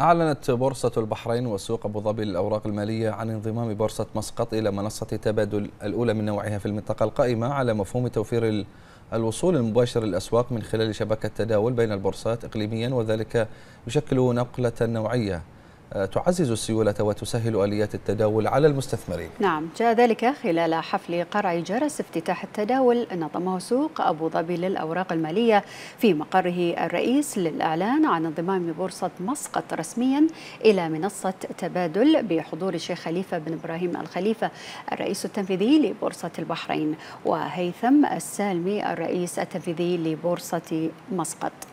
أعلنت بورصة البحرين وسوق أبو ظبي للأوراق المالية عن انضمام بورصة مسقط إلى منصة تبادل الأولى من نوعها في المنطقة القائمة على مفهوم توفير الوصول المباشر للأسواق من خلال شبكة تداول بين البورصات إقليميا وذلك يشكل نقلة نوعية تعزز السيولة وتسهل آليات التداول على المستثمرين نعم جاء ذلك خلال حفل قرع جرس افتتاح التداول نظمه سوق أبو ظبي للأوراق المالية في مقره الرئيس للإعلان عن انضمام بورصة مسقط رسميا إلى منصة تبادل بحضور الشيخ خليفة بن إبراهيم الخليفة الرئيس التنفيذي لبورصة البحرين وهيثم السالمي الرئيس التنفيذي لبورصة مسقط